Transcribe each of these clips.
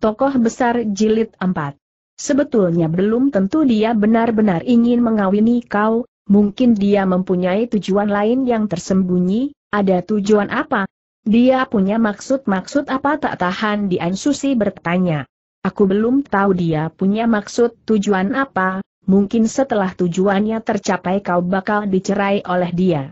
Tokoh besar jilid 4. Sebetulnya belum tentu dia benar-benar ingin mengawini kau, mungkin dia mempunyai tujuan lain yang tersembunyi, ada tujuan apa? Dia punya maksud-maksud apa tak tahan Dian Susi bertanya. Aku belum tahu dia punya maksud tujuan apa, mungkin setelah tujuannya tercapai kau bakal dicerai oleh dia.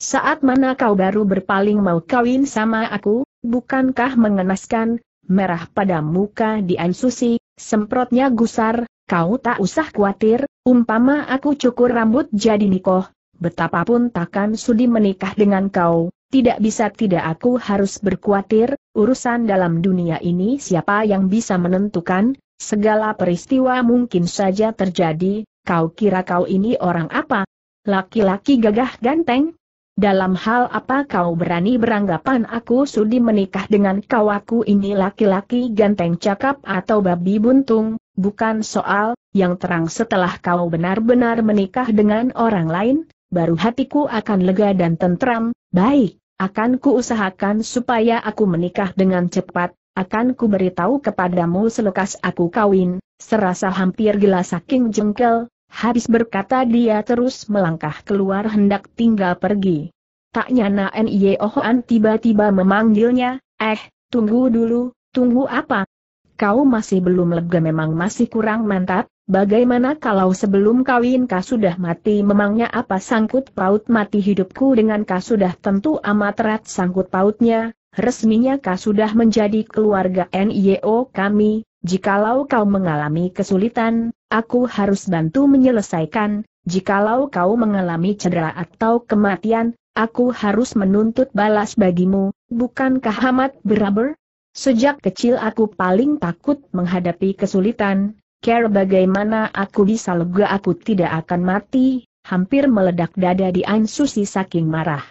Saat mana kau baru berpaling mau kawin sama aku, bukankah mengenaskan, merah pada muka Dian Susi, semprotnya gusar, kau tak usah khawatir, umpama aku cukur rambut jadi nikoh, betapapun takkan sudi menikah dengan kau, tidak bisa tidak aku harus berkhawatir, urusan dalam dunia ini siapa yang bisa menentukan, segala peristiwa mungkin saja terjadi, kau kira kau ini orang apa? Laki-laki gagah ganteng, dalam hal apa kau berani beranggapan aku sudi menikah dengan kau aku ini laki-laki ganteng cakap atau babi buntung, bukan soal, yang terang setelah kau benar-benar menikah dengan orang lain, baru hatiku akan lega dan tentram, baik, akan kuusahakan supaya aku menikah dengan cepat, akan ku beritahu kepadamu selekas aku kawin, serasa hampir gila saking jengkel, habis berkata dia terus melangkah keluar hendak tinggal pergi. Tak nyana Nio Ohoan tiba-tiba memanggilnya, eh, tunggu dulu, tunggu apa? Kau masih belum lega memang masih kurang mantap, bagaimana kalau sebelum kawin kau sudah mati memangnya apa sangkut paut mati hidupku dengan kau sudah tentu amat erat sangkut pautnya, resminya kau sudah menjadi keluarga NIO oh kami, Jikalau kau mengalami kesulitan, aku harus bantu menyelesaikan. Jikalau kau mengalami cedera atau kematian, aku harus menuntut balas bagimu, bukankah amat beraber? Sejak kecil aku paling takut menghadapi kesulitan, care bagaimana aku bisa lega aku tidak akan mati, hampir meledak dada di Ansusi saking marah.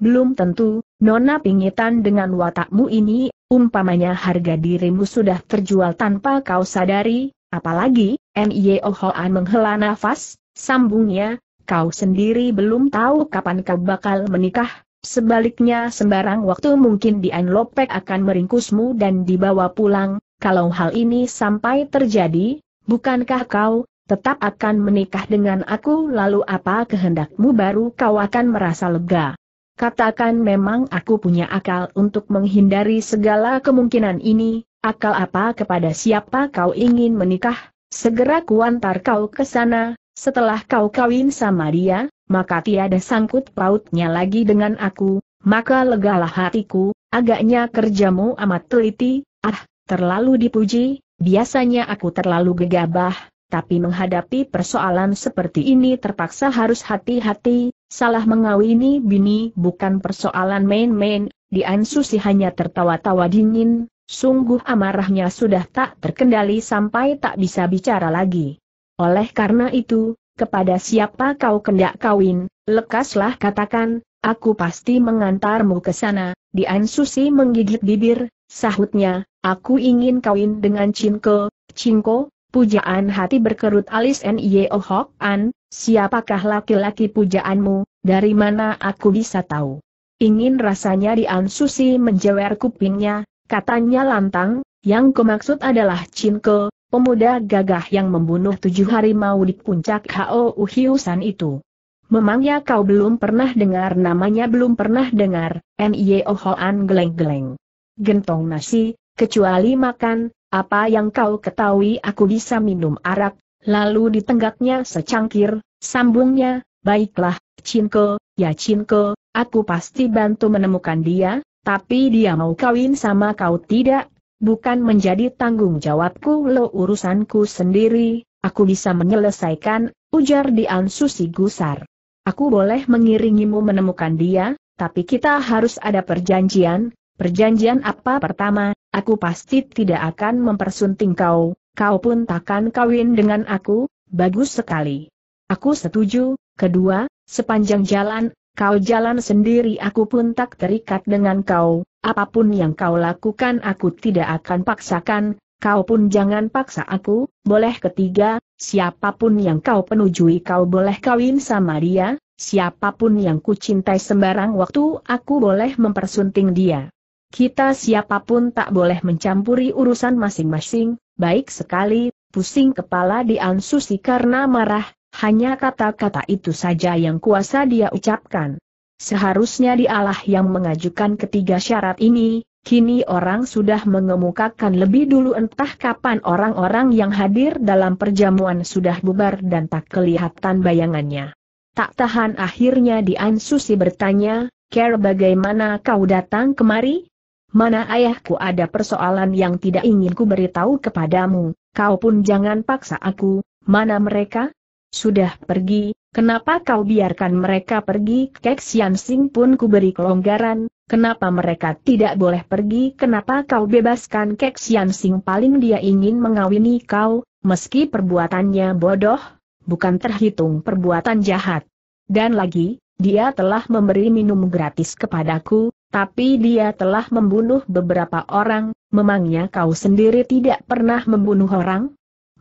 Belum tentu, Nona pingitan dengan watakmu ini, umpamanya harga dirimu sudah terjual tanpa kau sadari, apalagi, M.Y.O.H.A. menghela nafas, sambungnya, Kau sendiri belum tahu kapan kau bakal menikah, sebaliknya sembarang waktu mungkin Dian Lopek akan meringkusmu dan dibawa pulang, kalau hal ini sampai terjadi, bukankah kau, tetap akan menikah dengan aku lalu apa kehendakmu baru kau akan merasa lega. Katakan memang aku punya akal untuk menghindari segala kemungkinan ini, akal apa kepada siapa kau ingin menikah, segera kuantar kau ke sana, setelah kau kawin sama dia, maka tiada sangkut pautnya lagi dengan aku, maka legalah hatiku, agaknya kerjamu amat teliti, ah, terlalu dipuji, biasanya aku terlalu gegabah, tapi menghadapi persoalan seperti ini terpaksa harus hati-hati, salah mengawini bini bukan persoalan main-main, Dian Susi hanya tertawa-tawa dingin, sungguh amarahnya sudah tak terkendali sampai tak bisa bicara lagi. Oleh karena itu, kepada siapa kau kendak kawin, lekaslah katakan, aku pasti mengantarmu ke sana. Dian Susi menggigit bibir, sahutnya, aku ingin kawin dengan Cinko, Cinko, pujaan hati berkerut alis N.I.O. Hok An, siapakah laki-laki pujaanmu, dari mana aku bisa tahu. Ingin rasanya Dian Susi menjewer kupingnya, katanya lantang, yang kumaksud adalah Cinko, pemuda gagah yang membunuh tujuh harimau di puncak Hao Uhiusan itu. Memangnya kau belum pernah dengar namanya belum pernah dengar, N.I.O. Hoan geleng-geleng. Gentong nasi, kecuali makan, apa yang kau ketahui aku bisa minum arak, lalu ditenggaknya secangkir, sambungnya, baiklah, Cinko, ya Cinko, aku pasti bantu menemukan dia, tapi dia mau kawin sama kau tidak, bukan menjadi tanggung jawabku lo urusanku sendiri, aku bisa menyelesaikan, ujar Dian Susi gusar. Aku boleh mengiringimu menemukan dia, tapi kita harus ada perjanjian, perjanjian apa pertama, aku pasti tidak akan mempersunting kau, kau pun takkan kawin dengan aku, bagus sekali. Aku setuju, kedua, sepanjang jalan, kau jalan sendiri aku pun tak terikat dengan kau, apapun yang kau lakukan aku tidak akan paksakan, kau pun jangan paksa aku, boleh ketiga, siapapun yang kau penujui kau boleh kawin sama dia, siapapun yang kucintai sembarang waktu aku boleh mempersunting dia. Kita siapapun tak boleh mencampuri urusan masing-masing, baik sekali, pusing kepala di ansusi karena marah, hanya kata-kata itu saja yang kuasa dia ucapkan. Seharusnya dialah yang mengajukan ketiga syarat ini, kini orang sudah mengemukakan lebih dulu entah kapan orang-orang yang hadir dalam perjamuan sudah bubar dan tak kelihatan bayangannya. Tak tahan akhirnya Dian Susi bertanya, Care bagaimana kau datang kemari? Mana ayahku ada persoalan yang tidak ingin ku beritahu kepadamu, kau pun jangan paksa aku, mana mereka? Sudah pergi, Kenapa kau biarkan mereka pergi? Kek Sian Sing pun kuberi kelonggaran, kenapa mereka tidak boleh pergi? Kenapa kau bebaskan Kek Sian Sing paling dia ingin mengawini kau, meski perbuatannya bodoh, bukan terhitung perbuatan jahat. Dan lagi, dia telah memberi minum gratis kepadaku, tapi dia telah membunuh beberapa orang, memangnya kau sendiri tidak pernah membunuh orang?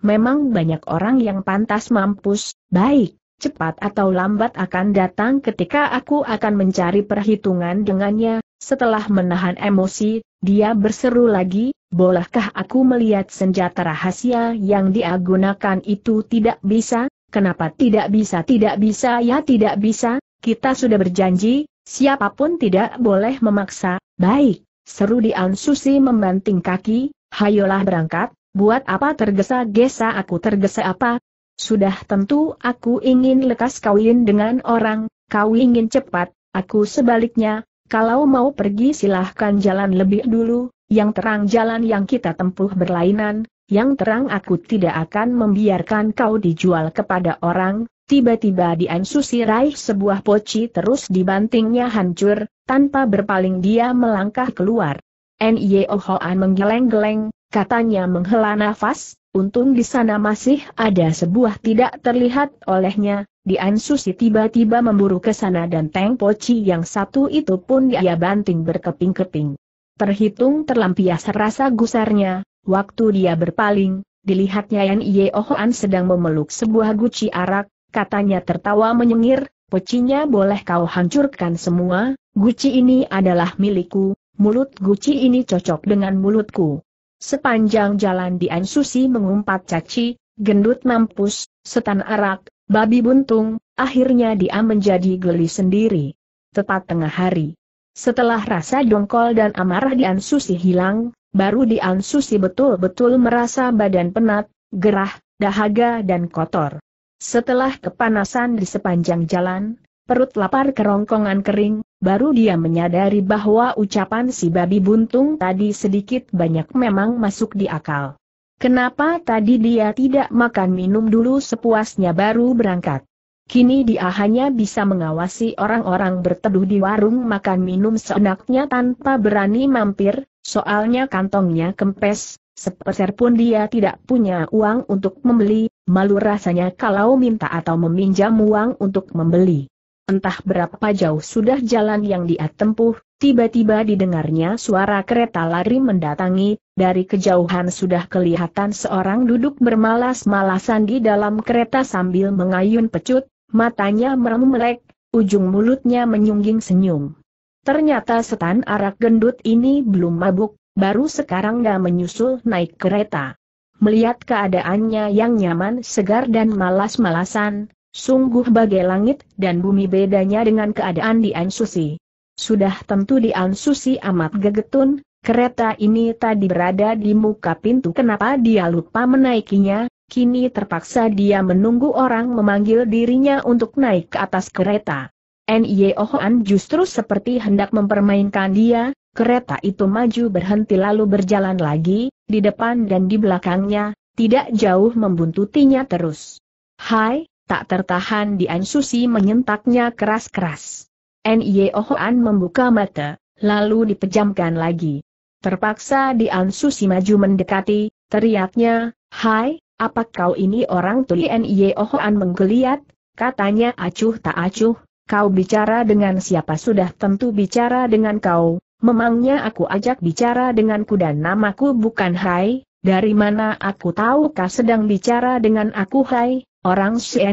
Memang banyak orang yang pantas mampus, baik cepat atau lambat akan datang ketika aku akan mencari perhitungan dengannya, setelah menahan emosi, dia berseru lagi, bolehkah aku melihat senjata rahasia yang dia gunakan itu tidak bisa, kenapa tidak bisa tidak bisa ya tidak bisa, kita sudah berjanji, siapapun tidak boleh memaksa, baik, seru di Susi membanting kaki, hayolah berangkat, buat apa tergesa-gesa aku tergesa apa, sudah tentu aku ingin lekas kawin dengan orang, kau ingin cepat, aku sebaliknya, kalau mau pergi silahkan jalan lebih dulu, yang terang jalan yang kita tempuh berlainan, yang terang aku tidak akan membiarkan kau dijual kepada orang, Tiba-tiba Ansusi raih sebuah poci terus dibantingnya hancur, tanpa berpaling dia melangkah keluar. N.Y.O. Hoan menggeleng-geleng, katanya menghela nafas, Untung di sana masih ada sebuah tidak terlihat olehnya, Dian Susi tiba-tiba memburu ke sana dan Teng Poci yang satu itu pun dia banting berkeping-keping. Terhitung terlampias rasa gusarnya, waktu dia berpaling, dilihatnya Yan Ye Yeohoan sedang memeluk sebuah guci arak, katanya tertawa menyengir, pocinya boleh kau hancurkan semua, guci ini adalah milikku, mulut guci ini cocok dengan mulutku. Sepanjang jalan di Ansusi mengumpat caci, gendut mampus, setan arak, babi buntung, akhirnya dia menjadi geli sendiri. Tepat tengah hari. Setelah rasa dongkol dan amarah di Ansusi hilang, baru di Ansusi betul-betul merasa badan penat, gerah, dahaga dan kotor. Setelah kepanasan di sepanjang jalan, perut lapar kerongkongan kering, Baru dia menyadari bahwa ucapan si babi buntung tadi sedikit banyak memang masuk di akal. Kenapa tadi dia tidak makan minum dulu sepuasnya baru berangkat? Kini dia hanya bisa mengawasi orang-orang berteduh di warung makan minum seenaknya tanpa berani mampir, soalnya kantongnya kempes, sepeser pun dia tidak punya uang untuk membeli, malu rasanya kalau minta atau meminjam uang untuk membeli. Entah berapa jauh sudah jalan yang dia tempuh, tiba-tiba didengarnya suara kereta lari mendatangi, dari kejauhan sudah kelihatan seorang duduk bermalas-malasan di dalam kereta sambil mengayun pecut, matanya merem melek, ujung mulutnya menyungging senyum. Ternyata setan arak gendut ini belum mabuk, baru sekarang dah menyusul naik kereta. Melihat keadaannya yang nyaman segar dan malas-malasan, Sungguh bagai langit dan bumi bedanya dengan keadaan di Ansusi. Sudah tentu di Ansusi amat gegetun, kereta ini tadi berada di muka pintu kenapa dia lupa menaikinya, kini terpaksa dia menunggu orang memanggil dirinya untuk naik ke atas kereta. N.Y.O. Hoan justru seperti hendak mempermainkan dia, kereta itu maju berhenti lalu berjalan lagi, di depan dan di belakangnya, tidak jauh membuntutinya terus. Hai, Tak tertahan Dian Susi menyentaknya keras-keras. Nye Ohoan membuka mata, lalu dipejamkan lagi. Terpaksa Dian Susi maju mendekati, teriaknya, Hai, apa kau ini orang tuli Nye Ohoan menggeliat? Katanya acuh tak acuh, kau bicara dengan siapa sudah tentu bicara dengan kau, memangnya aku ajak bicara denganku dan namaku bukan Hai, dari mana aku tahu kau sedang bicara dengan aku Hai? Orang si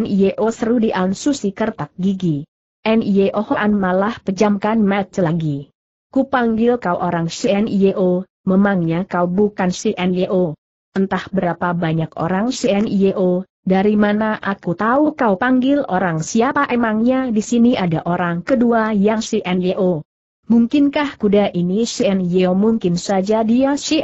seru di si kertak gigi. NIO Hoan malah pejamkan mata lagi. Kupanggil kau orang si memangnya kau bukan si Entah berapa banyak orang si dari mana aku tahu kau panggil orang siapa emangnya di sini ada orang kedua yang si Mungkinkah kuda ini si mungkin saja dia si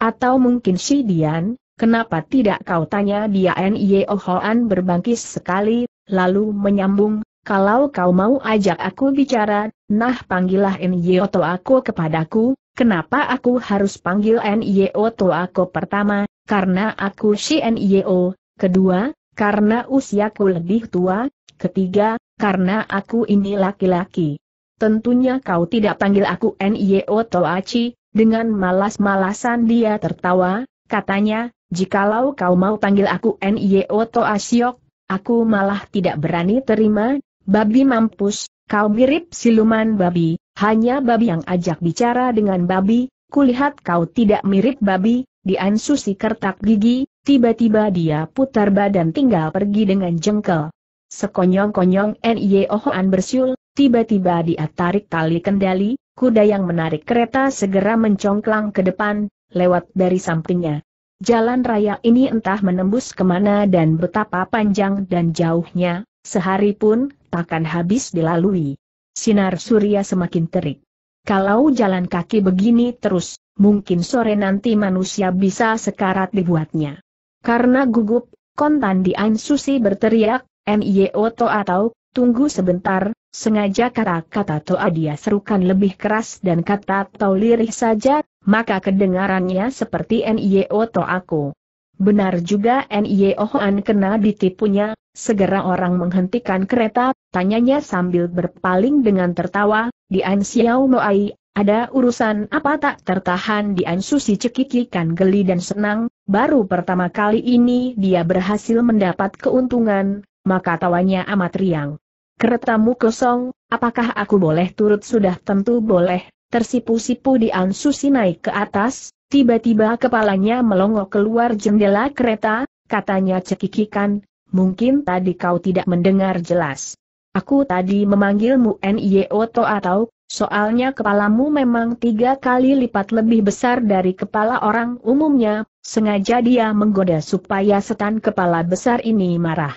atau mungkin si Dian, kenapa tidak kau tanya dia NIO? Hoan berbangkis sekali, lalu menyambung, kalau kau mau ajak aku bicara, nah panggillah N.Y.O. Toako kepadaku, kenapa aku harus panggil N.Y.O. Toako pertama, karena aku si NIO, kedua, karena usiaku lebih tua, ketiga, karena aku ini laki-laki. Tentunya kau tidak panggil aku N.Y.O. Toachi, dengan malas-malasan dia tertawa, katanya, Jikalau kau mau panggil aku Nio Asiok, aku malah tidak berani terima, babi mampus, kau mirip siluman babi, hanya babi yang ajak bicara dengan babi, kulihat kau tidak mirip babi, Dian si kertak gigi, tiba-tiba dia putar badan tinggal pergi dengan jengkel. Sekonyong-konyong Nio Hoan bersiul, tiba-tiba dia tarik tali kendali, kuda yang menarik kereta segera mencongklang ke depan, lewat dari sampingnya. Jalan raya ini entah menembus kemana dan betapa panjang dan jauhnya, sehari pun takkan habis dilalui. Sinar surya semakin terik. Kalau jalan kaki begini terus, mungkin sore nanti manusia bisa sekarat dibuatnya. Karena gugup, kontan di Susi berteriak, Mio To atau, tunggu sebentar, Sengaja kata-kata Toa dia serukan lebih keras dan kata Tau lirih saja, maka kedengarannya seperti N.I.O. aku. Benar juga N.I.O. Hoan kena ditipunya, segera orang menghentikan kereta, tanyanya sambil berpaling dengan tertawa, di An Xiao Moai, ada urusan apa tak tertahan di An Susi cekikikan geli dan senang, baru pertama kali ini dia berhasil mendapat keuntungan, maka tawanya amat riang. Keretamu kosong, apakah aku boleh turut sudah tentu boleh, tersipu-sipu di Ansusi naik ke atas, tiba-tiba kepalanya melongo keluar jendela kereta, katanya cekikikan, mungkin tadi kau tidak mendengar jelas. Aku tadi memanggilmu Nioto atau, soalnya kepalamu memang tiga kali lipat lebih besar dari kepala orang umumnya, sengaja dia menggoda supaya setan kepala besar ini marah.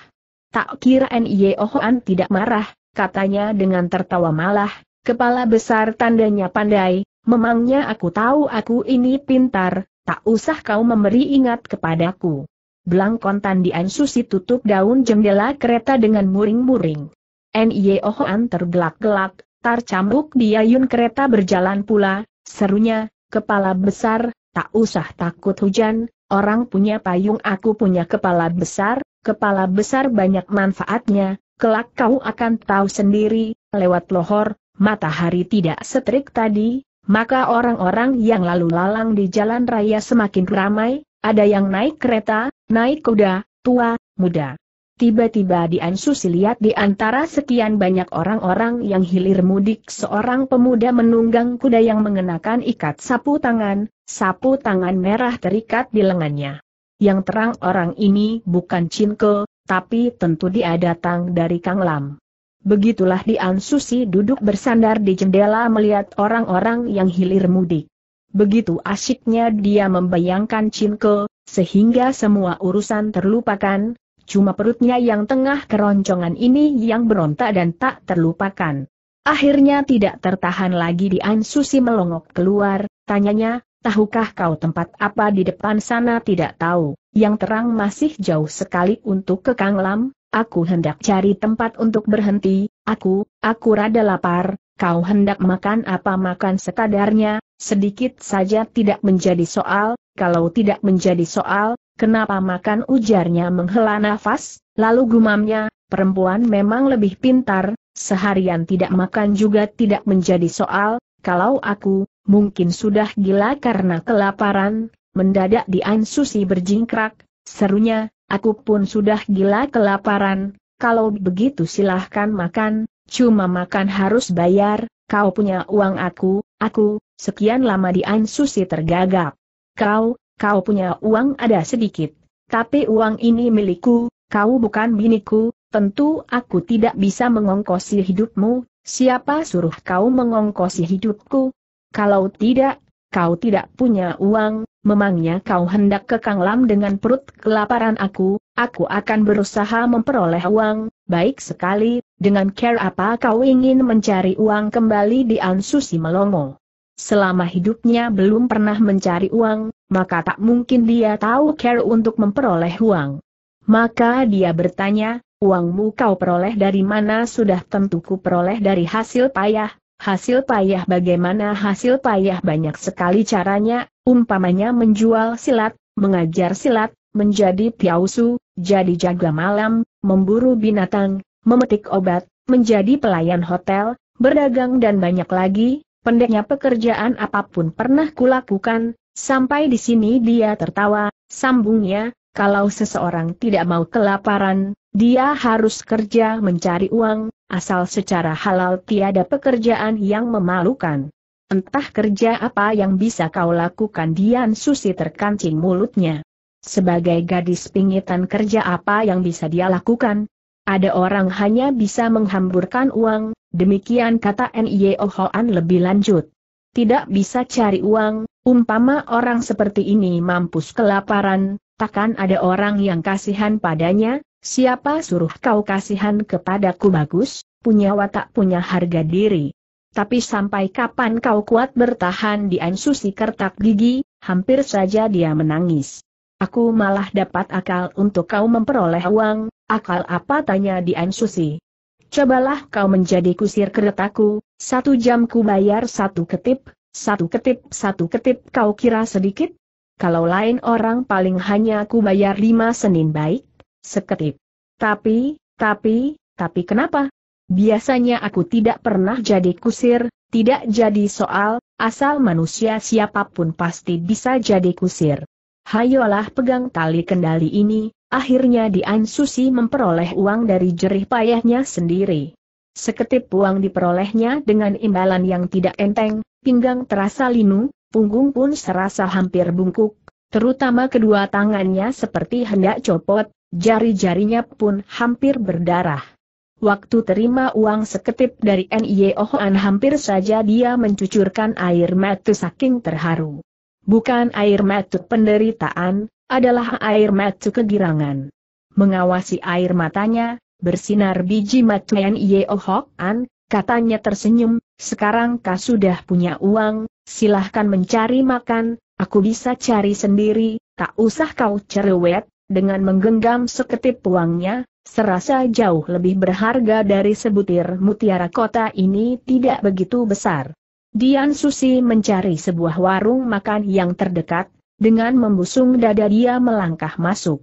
Tak kira Nye Ohoan tidak marah, katanya dengan tertawa malah, kepala besar tandanya pandai, memangnya aku tahu aku ini pintar, tak usah kau memberi ingat kepadaku. Blangkon di Susi tutup daun jendela kereta dengan muring-muring. Nye Ohoan tergelak-gelak, tar di diayun kereta berjalan pula, serunya, kepala besar, tak usah takut hujan, orang punya payung aku punya kepala besar, kepala besar banyak manfaatnya, kelak kau akan tahu sendiri, lewat lohor, matahari tidak setrik tadi, maka orang-orang yang lalu lalang di jalan raya semakin ramai, ada yang naik kereta, naik kuda, tua, muda. Tiba-tiba di Ansusi lihat di antara sekian banyak orang-orang yang hilir mudik seorang pemuda menunggang kuda yang mengenakan ikat sapu tangan, sapu tangan merah terikat di lengannya yang terang orang ini bukan Cinko, tapi tentu dia datang dari Kang Lam. Begitulah Dian Susi duduk bersandar di jendela melihat orang-orang yang hilir mudik. Begitu asyiknya dia membayangkan Cinko, sehingga semua urusan terlupakan, cuma perutnya yang tengah keroncongan ini yang berontak dan tak terlupakan. Akhirnya tidak tertahan lagi Dian Susi melongok keluar, tanyanya, Tahukah kau tempat apa di depan sana tidak tahu, yang terang masih jauh sekali untuk ke Lam, aku hendak cari tempat untuk berhenti, aku, aku rada lapar, kau hendak makan apa makan sekadarnya, sedikit saja tidak menjadi soal, kalau tidak menjadi soal, kenapa makan ujarnya menghela nafas, lalu gumamnya, perempuan memang lebih pintar, seharian tidak makan juga tidak menjadi soal, kalau aku, mungkin sudah gila karena kelaparan, mendadak Dian Susi berjingkrak, serunya, aku pun sudah gila kelaparan, kalau begitu silahkan makan, cuma makan harus bayar, kau punya uang aku, aku, sekian lama Dian Susi tergagap. Kau, kau punya uang ada sedikit, tapi uang ini milikku, kau bukan biniku, tentu aku tidak bisa mengongkosi hidupmu, siapa suruh kau mengongkosi hidupku, kalau tidak, kau tidak punya uang, memangnya kau hendak ke lam dengan perut kelaparan aku, aku akan berusaha memperoleh uang, baik sekali, dengan care apa kau ingin mencari uang kembali di Ansusi Melongo. Selama hidupnya belum pernah mencari uang, maka tak mungkin dia tahu care untuk memperoleh uang. Maka dia bertanya, uangmu kau peroleh dari mana sudah tentu ku peroleh dari hasil payah, Hasil payah bagaimana hasil payah banyak sekali caranya, umpamanya menjual silat, mengajar silat, menjadi piausu, jadi jaga malam, memburu binatang, memetik obat, menjadi pelayan hotel, berdagang dan banyak lagi, pendeknya pekerjaan apapun pernah kulakukan, sampai di sini dia tertawa, sambungnya, kalau seseorang tidak mau kelaparan, dia harus kerja mencari uang, asal secara halal tiada pekerjaan yang memalukan. Entah kerja apa yang bisa kau lakukan Dian Susi terkancing mulutnya. Sebagai gadis pingitan kerja apa yang bisa dia lakukan? Ada orang hanya bisa menghamburkan uang, demikian kata N.Y.O. Hoan lebih lanjut. Tidak bisa cari uang, umpama orang seperti ini mampus kelaparan, takkan ada orang yang kasihan padanya, Siapa suruh kau kasihan kepadaku bagus, punya watak punya harga diri. Tapi sampai kapan kau kuat bertahan di ansusi kertak gigi, hampir saja dia menangis. Aku malah dapat akal untuk kau memperoleh uang, akal apa tanya di ansusi. Cobalah kau menjadi kusir keretaku, satu jam ku bayar satu ketip, satu ketip satu ketip kau kira sedikit? Kalau lain orang paling hanya ku bayar lima senin baik, seketip, Tapi, tapi, tapi kenapa? Biasanya aku tidak pernah jadi kusir, tidak jadi soal, asal manusia siapapun pasti bisa jadi kusir. Hayolah pegang tali kendali ini, akhirnya Dian Susi memperoleh uang dari jerih payahnya sendiri. Seketip uang diperolehnya dengan imbalan yang tidak enteng, pinggang terasa linu, punggung pun serasa hampir bungkuk, terutama kedua tangannya seperti hendak copot, Jari-jarinya pun hampir berdarah. Waktu terima uang seketip dari Ohan hampir saja dia mencucurkan air mata saking terharu. Bukan air mata penderitaan, adalah air mata kegirangan. Mengawasi air matanya, bersinar biji mata Ohan, katanya tersenyum, sekarang kau sudah punya uang, silahkan mencari makan, aku bisa cari sendiri, tak usah kau cerewet, dengan menggenggam seketip uangnya, serasa jauh lebih berharga dari sebutir mutiara kota ini tidak begitu besar. Dian Susi mencari sebuah warung makan yang terdekat, dengan membusung dada dia melangkah masuk.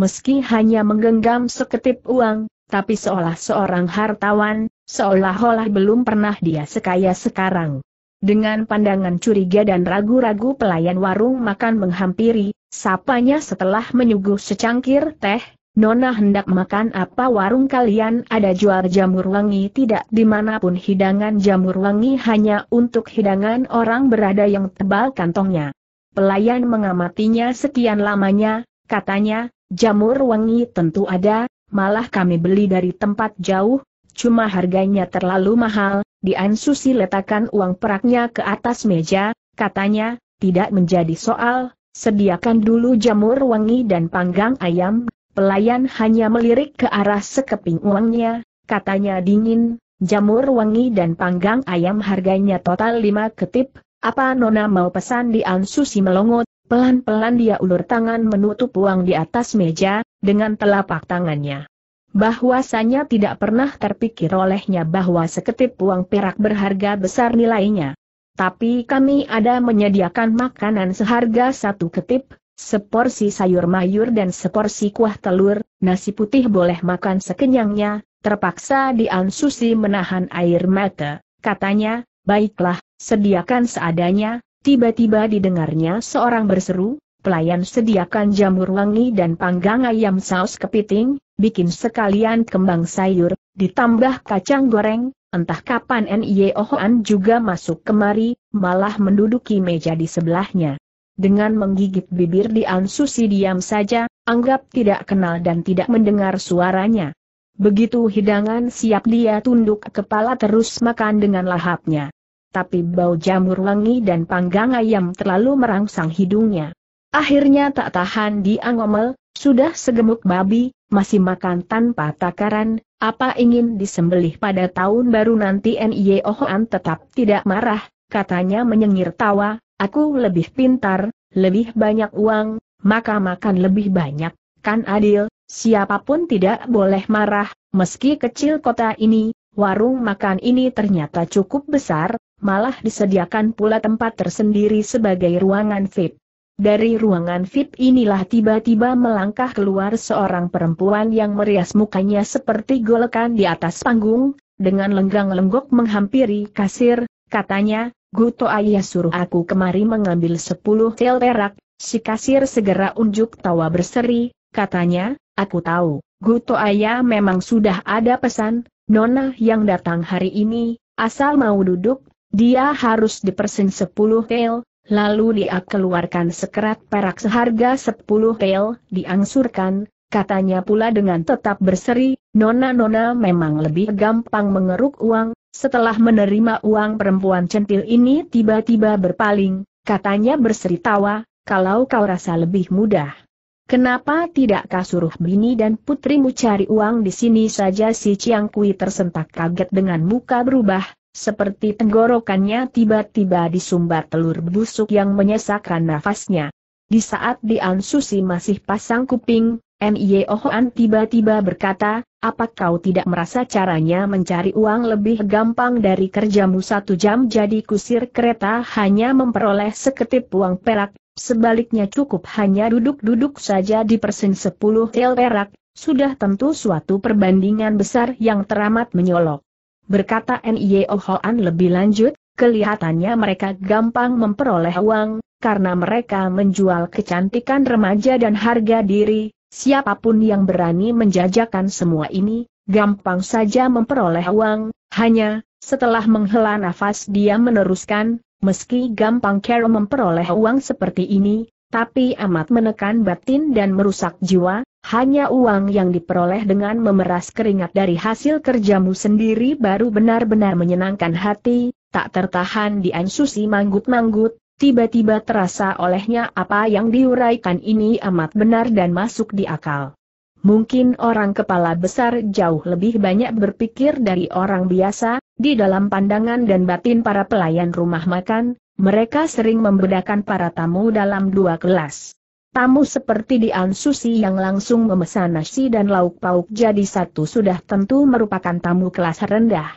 Meski hanya menggenggam seketip uang, tapi seolah seorang hartawan, seolah-olah belum pernah dia sekaya sekarang. Dengan pandangan curiga dan ragu-ragu pelayan warung makan menghampiri, Sapanya setelah menyuguh secangkir teh, Nona hendak makan apa warung kalian ada jual jamur wangi tidak dimanapun hidangan jamur wangi hanya untuk hidangan orang berada yang tebal kantongnya. Pelayan mengamatinya sekian lamanya, katanya, jamur wangi tentu ada, malah kami beli dari tempat jauh, cuma harganya terlalu mahal, Diansusi letakkan uang peraknya ke atas meja, katanya, tidak menjadi soal, sediakan dulu jamur wangi dan panggang ayam, pelayan hanya melirik ke arah sekeping uangnya, katanya dingin, jamur wangi dan panggang ayam harganya total lima ketip, apa Nona mau pesan di Ansusi melongot, pelan-pelan dia ulur tangan menutup uang di atas meja, dengan telapak tangannya. Bahwasanya tidak pernah terpikir olehnya bahwa seketip uang perak berharga besar nilainya. Tapi kami ada menyediakan makanan seharga satu ketip, seporsi sayur mayur dan seporsi kuah telur, nasi putih boleh makan sekenyangnya, terpaksa Dian Susi menahan air mata, katanya, baiklah, sediakan seadanya, tiba-tiba didengarnya seorang berseru, pelayan sediakan jamur wangi dan panggang ayam saus kepiting, bikin sekalian kembang sayur, ditambah kacang goreng, Entah kapan N.I.O. Hoan juga masuk kemari, malah menduduki meja di sebelahnya. Dengan menggigit bibir di Ansusi diam saja, anggap tidak kenal dan tidak mendengar suaranya. Begitu hidangan siap dia tunduk kepala terus makan dengan lahapnya. Tapi bau jamur wangi dan panggang ayam terlalu merangsang hidungnya. Akhirnya tak tahan dia ngomel, sudah segemuk babi, masih makan tanpa takaran, apa ingin disembelih pada tahun baru nanti Nie Ohoan tetap tidak marah, katanya menyengir tawa, aku lebih pintar, lebih banyak uang, maka makan lebih banyak, kan adil, siapapun tidak boleh marah, meski kecil kota ini, warung makan ini ternyata cukup besar, malah disediakan pula tempat tersendiri sebagai ruangan VIP. Dari ruangan VIP inilah tiba-tiba melangkah keluar seorang perempuan yang merias mukanya seperti golekan di atas panggung, dengan lenggang-lenggok menghampiri kasir, katanya, Guto Ayah suruh aku kemari mengambil sepuluh tel perak, si kasir segera unjuk tawa berseri, katanya, aku tahu, Guto Ayah memang sudah ada pesan, Nona yang datang hari ini, asal mau duduk, dia harus dipersen sepuluh tel, Lalu dia keluarkan sekerat perak seharga sepuluh pel, diangsurkan, katanya pula dengan tetap berseri, nona-nona memang lebih gampang mengeruk uang, setelah menerima uang perempuan centil ini tiba-tiba berpaling, katanya berseri tawa, kalau kau rasa lebih mudah. Kenapa tidak kasuruh bini dan putrimu cari uang di sini saja si Ciang Kui tersentak kaget dengan muka berubah, seperti tenggorokannya tiba-tiba disumbat telur busuk yang menyesakkan nafasnya. Di saat Dian Susi masih pasang kuping, Nio Hoan tiba-tiba berkata, apa kau tidak merasa caranya mencari uang lebih gampang dari kerjamu satu jam jadi kusir kereta hanya memperoleh seketip uang perak, sebaliknya cukup hanya duduk-duduk saja di persen sepuluh tel perak, sudah tentu suatu perbandingan besar yang teramat menyolok berkata N.I.O. Oh Hoan lebih lanjut, kelihatannya mereka gampang memperoleh uang, karena mereka menjual kecantikan remaja dan harga diri, siapapun yang berani menjajakan semua ini, gampang saja memperoleh uang, hanya, setelah menghela nafas dia meneruskan, meski gampang Carol memperoleh uang seperti ini, tapi amat menekan batin dan merusak jiwa, hanya uang yang diperoleh dengan memeras keringat dari hasil kerjamu sendiri baru benar-benar menyenangkan hati, tak tertahan di Ansusi manggut-manggut, tiba-tiba terasa olehnya apa yang diuraikan ini amat benar dan masuk di akal. Mungkin orang kepala besar jauh lebih banyak berpikir dari orang biasa, di dalam pandangan dan batin para pelayan rumah makan, mereka sering membedakan para tamu dalam dua kelas. Tamu seperti Dian Susi yang langsung memesan nasi dan lauk pauk jadi satu sudah tentu merupakan tamu kelas rendah.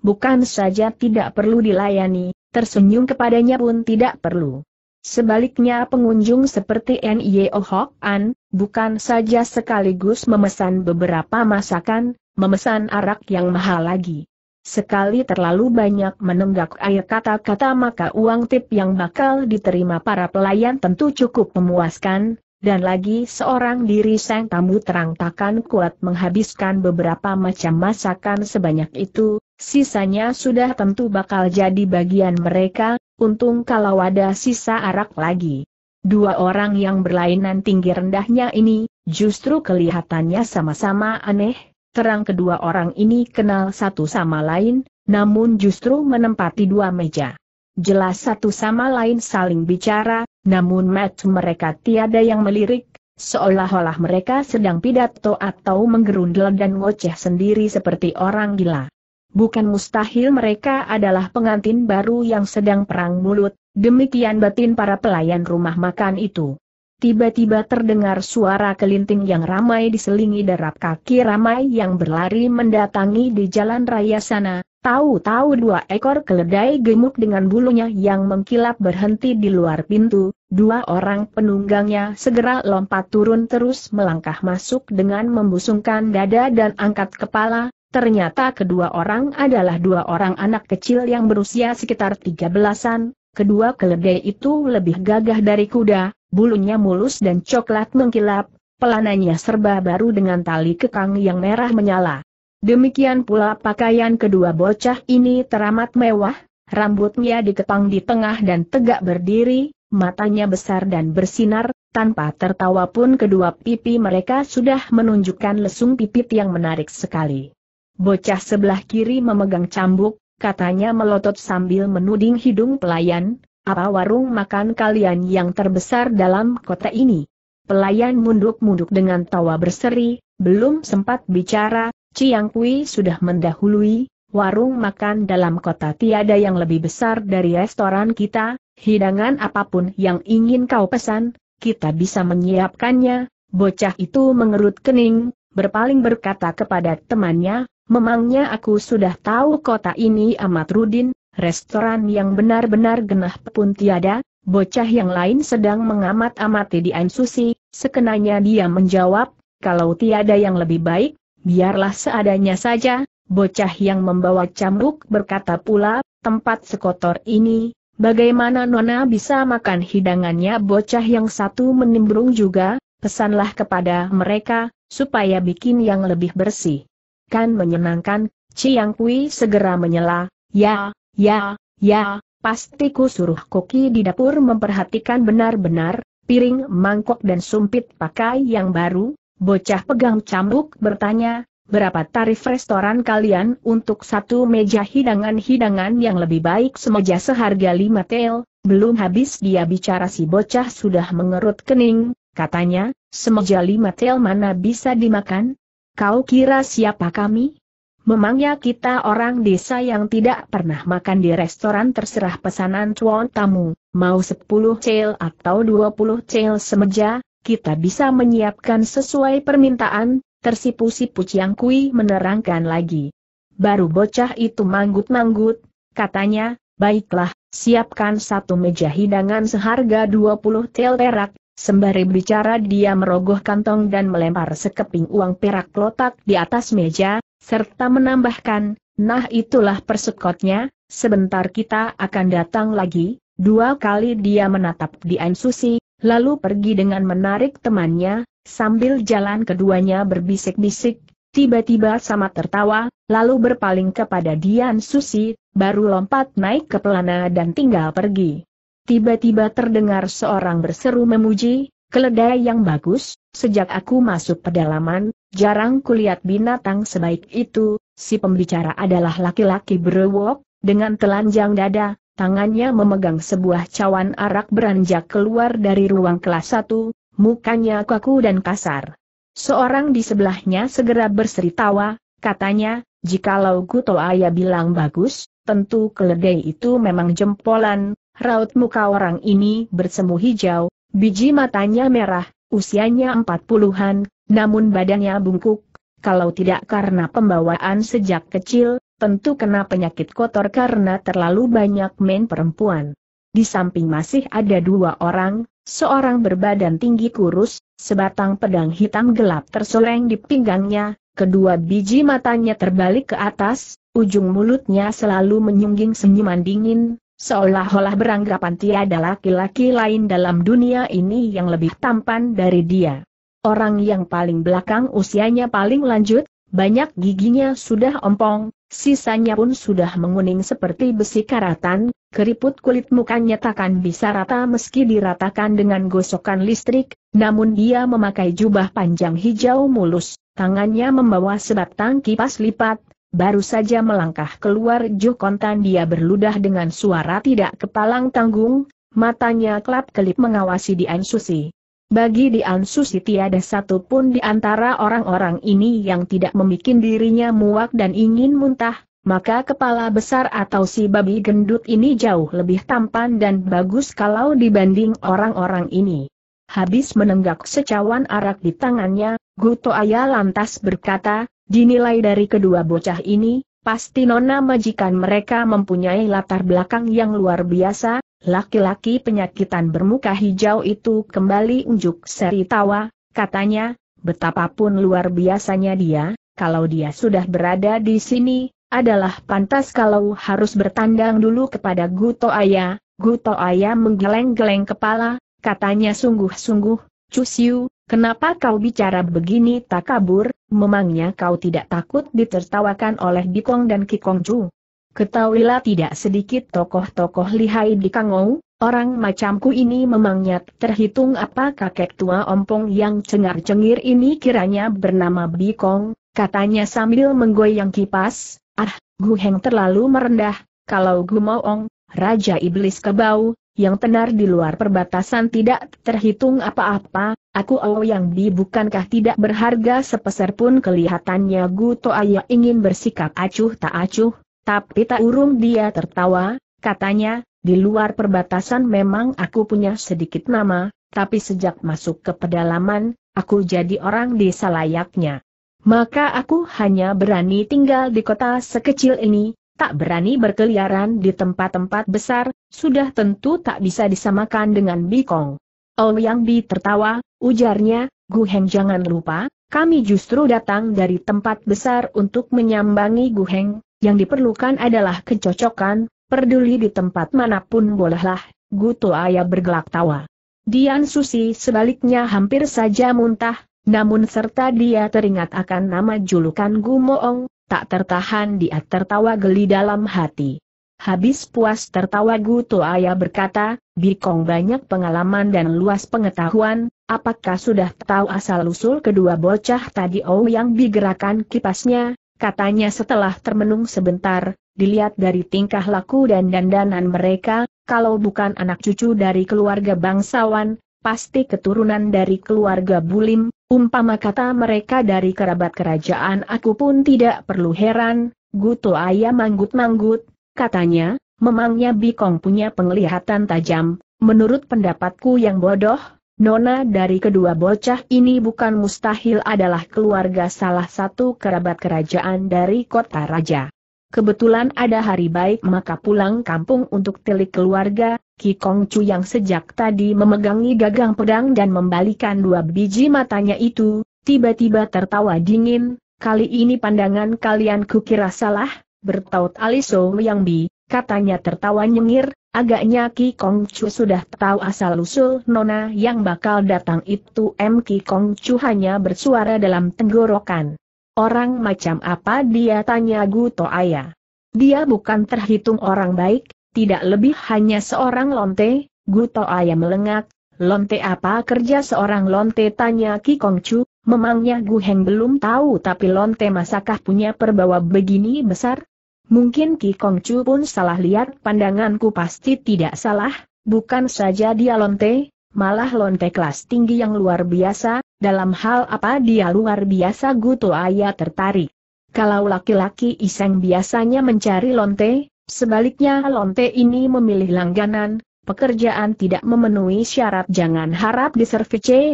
Bukan saja tidak perlu dilayani, tersenyum kepadanya pun tidak perlu. Sebaliknya pengunjung seperti N.Y.O. Hok An, bukan saja sekaligus memesan beberapa masakan, memesan arak yang mahal lagi. Sekali terlalu banyak menenggak air kata-kata maka uang tip yang bakal diterima para pelayan tentu cukup memuaskan, dan lagi seorang diri sang tamu takkan kuat menghabiskan beberapa macam masakan sebanyak itu, sisanya sudah tentu bakal jadi bagian mereka, untung kalau ada sisa arak lagi. Dua orang yang berlainan tinggi rendahnya ini, justru kelihatannya sama-sama aneh, terang kedua orang ini kenal satu sama lain, namun justru menempati dua meja. Jelas satu sama lain saling bicara, namun match mereka tiada yang melirik, seolah-olah mereka sedang pidato atau menggerundel dan ngoceh sendiri seperti orang gila. Bukan mustahil mereka adalah pengantin baru yang sedang perang mulut, demikian batin para pelayan rumah makan itu. Tiba-tiba terdengar suara kelinting yang ramai diselingi derap kaki ramai yang berlari mendatangi di jalan raya sana, tahu-tahu dua ekor keledai gemuk dengan bulunya yang mengkilap berhenti di luar pintu, dua orang penunggangnya segera lompat turun terus melangkah masuk dengan membusungkan dada dan angkat kepala, ternyata kedua orang adalah dua orang anak kecil yang berusia sekitar tiga belasan, kedua keledai itu lebih gagah dari kuda, Bulunya mulus dan coklat mengkilap, pelananya serba baru dengan tali kekang yang merah menyala. Demikian pula pakaian kedua bocah ini teramat mewah, rambutnya diketang di tengah dan tegak berdiri, matanya besar dan bersinar, tanpa tertawa pun kedua pipi mereka sudah menunjukkan lesung pipit yang menarik sekali. Bocah sebelah kiri memegang cambuk, katanya melotot sambil menuding hidung pelayan, apa warung makan kalian yang terbesar dalam kota ini? Pelayan munduk-munduk dengan tawa berseri, belum sempat bicara, Ciang Kui sudah mendahului, warung makan dalam kota tiada yang lebih besar dari restoran kita, hidangan apapun yang ingin kau pesan, kita bisa menyiapkannya, bocah itu mengerut kening, berpaling berkata kepada temannya, memangnya aku sudah tahu kota ini amat rudin, restoran yang benar-benar genah pun tiada, bocah yang lain sedang mengamat-amati di Susi, sekenanya dia menjawab, kalau tiada yang lebih baik, biarlah seadanya saja, bocah yang membawa cambuk berkata pula, tempat sekotor ini, bagaimana Nona bisa makan hidangannya bocah yang satu menimbrung juga, pesanlah kepada mereka, supaya bikin yang lebih bersih. Kan menyenangkan, Ciang Kui segera menyela, ya, Ya, ya, pasti ku suruh koki di dapur memperhatikan benar-benar, piring, mangkok dan sumpit pakai yang baru, bocah pegang cambuk bertanya, berapa tarif restoran kalian untuk satu meja hidangan-hidangan yang lebih baik semeja seharga lima tel, belum habis dia bicara si bocah sudah mengerut kening, katanya, semeja lima tel mana bisa dimakan? Kau kira siapa kami? Memangnya kita orang desa yang tidak pernah makan di restoran terserah pesanan tuan tamu, mau 10 cel atau 20 cel semeja, kita bisa menyiapkan sesuai permintaan, tersipu-sipu Ciang Kui menerangkan lagi. Baru bocah itu manggut-manggut, katanya, baiklah, siapkan satu meja hidangan seharga 20 tel perak, Sembari bicara dia merogoh kantong dan melempar sekeping uang perak lotak di atas meja, serta menambahkan, nah itulah persekotnya, sebentar kita akan datang lagi, dua kali dia menatap di Susi, lalu pergi dengan menarik temannya, sambil jalan keduanya berbisik-bisik, tiba-tiba sama tertawa, lalu berpaling kepada Dian Susi, baru lompat naik ke pelana dan tinggal pergi. Tiba-tiba terdengar seorang berseru memuji, keledai yang bagus, sejak aku masuk pedalaman, jarang kulihat binatang sebaik itu, si pembicara adalah laki-laki berwok, dengan telanjang dada, tangannya memegang sebuah cawan arak beranjak keluar dari ruang kelas 1, mukanya kaku dan kasar. Seorang di sebelahnya segera berseri tawa, katanya, jikalau Guto Ayah bilang bagus, tentu keledai itu memang jempolan, raut muka orang ini bersemu hijau, biji matanya merah, usianya empat puluhan, namun badannya bungkuk, kalau tidak karena pembawaan sejak kecil, tentu kena penyakit kotor karena terlalu banyak main perempuan. Di samping masih ada dua orang, seorang berbadan tinggi kurus, sebatang pedang hitam gelap tersoleng di pinggangnya, kedua biji matanya terbalik ke atas, ujung mulutnya selalu menyungging senyuman dingin, Seolah-olah beranggapan tiada laki-laki lain dalam dunia ini yang lebih tampan dari dia. Orang yang paling belakang usianya paling lanjut, banyak giginya sudah ompong, sisanya pun sudah menguning seperti besi karatan, keriput kulit mukanya takkan bisa rata meski diratakan dengan gosokan listrik, namun dia memakai jubah panjang hijau mulus, tangannya membawa sebatang kipas lipat, Baru saja melangkah keluar Jokontan dia berludah dengan suara tidak kepalang tanggung, matanya kelap-kelip mengawasi Dian Susi. Bagi Dian Susi tiada satupun di antara orang-orang ini yang tidak memikin dirinya muak dan ingin muntah, maka kepala besar atau si babi gendut ini jauh lebih tampan dan bagus kalau dibanding orang-orang ini. Habis menenggak secawan arak di tangannya, Guto Aya lantas berkata, Dinilai dari kedua bocah ini, pasti nona majikan mereka mempunyai latar belakang yang luar biasa, laki-laki penyakitan bermuka hijau itu kembali unjuk seri tawa, katanya, betapapun luar biasanya dia, kalau dia sudah berada di sini, adalah pantas kalau harus bertandang dulu kepada Guto Aya. Guto Aya menggeleng-geleng kepala, katanya sungguh-sungguh, Cusiu, kenapa kau bicara begini tak kabur, Memangnya kau tidak takut ditertawakan oleh Bikong dan Kikong Chu? Ketahuilah tidak sedikit tokoh-tokoh lihai di Kangou, orang macamku ini memangnya terhitung apa kakek tua ompong yang cengar-cengir ini kiranya bernama Bikong, katanya sambil menggoyang kipas, ah, Gu Heng terlalu merendah, kalau Gu Moong, Raja Iblis Kebau, yang tenar di luar perbatasan tidak terhitung apa-apa, aku Oh Yang Bi bukankah tidak berharga sepeser pun kelihatannya Gu Toaya ingin bersikap acuh tak acuh, tapi tak urung dia tertawa, katanya, di luar perbatasan memang aku punya sedikit nama, tapi sejak masuk ke pedalaman, aku jadi orang desa layaknya. Maka aku hanya berani tinggal di kota sekecil ini, tak berani berkeliaran di tempat-tempat besar, sudah tentu tak bisa disamakan dengan Bikong. Ouyang Bi tertawa, ujarnya, Guheng jangan lupa, kami justru datang dari tempat besar untuk menyambangi Guheng, yang diperlukan adalah kecocokan, peduli di tempat manapun bolehlah, Gu Ayah bergelak tawa. Dian Susi sebaliknya hampir saja muntah, namun serta dia teringat akan nama julukan Gu Moong. Tak tertahan dia tertawa geli dalam hati. Habis puas tertawa Guto Ayah berkata, Bikong banyak pengalaman dan luas pengetahuan, apakah sudah tahu asal-usul kedua bocah tadi Oh yang digerakkan kipasnya, katanya setelah termenung sebentar, dilihat dari tingkah laku dan dandanan mereka, kalau bukan anak cucu dari keluarga bangsawan, pasti keturunan dari keluarga Bulim, umpama kata mereka dari kerabat kerajaan aku pun tidak perlu heran, Guto ayah manggut-manggut, katanya, memangnya Bikong punya penglihatan tajam, menurut pendapatku yang bodoh, Nona dari kedua bocah ini bukan mustahil adalah keluarga salah satu kerabat kerajaan dari kota raja. Kebetulan ada hari baik maka pulang kampung untuk telik keluarga, Ki Kong Chu yang sejak tadi memegangi gagang pedang dan membalikan dua biji matanya itu, tiba-tiba tertawa dingin, kali ini pandangan kalian kukira salah, bertaut Aliso yang bi, katanya tertawa nyengir, agaknya Ki Kong Chu sudah tahu asal-usul nona yang bakal datang itu M Ki Kong Chu hanya bersuara dalam tenggorokan. Orang macam apa dia tanya Guto Ayah. Dia bukan terhitung orang baik, tidak lebih hanya seorang lonte, Guto Ayah melengak. Lonte apa kerja seorang lonte tanya Ki Kongcu, memangnya Gu Heng belum tahu tapi lonte masakah punya perbawa begini besar? Mungkin Ki Kongcu pun salah lihat pandanganku pasti tidak salah, bukan saja dia lonte, malah lonte kelas tinggi yang luar biasa, dalam hal apa dia luar biasa Guto Aya tertarik. Kalau laki-laki iseng biasanya mencari lonte, sebaliknya lonte ini memilih langganan, pekerjaan tidak memenuhi syarat jangan harap di c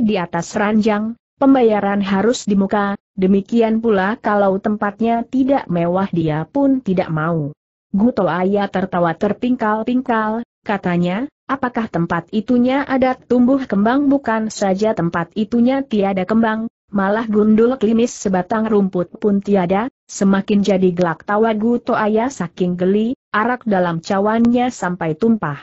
di atas ranjang, pembayaran harus di muka, demikian pula kalau tempatnya tidak mewah dia pun tidak mau. Guto Aya tertawa terpingkal-pingkal, katanya, Apakah tempat itunya ada tumbuh kembang bukan saja tempat itunya tiada kembang, malah gundul klimis sebatang rumput pun tiada, semakin jadi gelak tawa Guto Ayah saking geli, arak dalam cawannya sampai tumpah.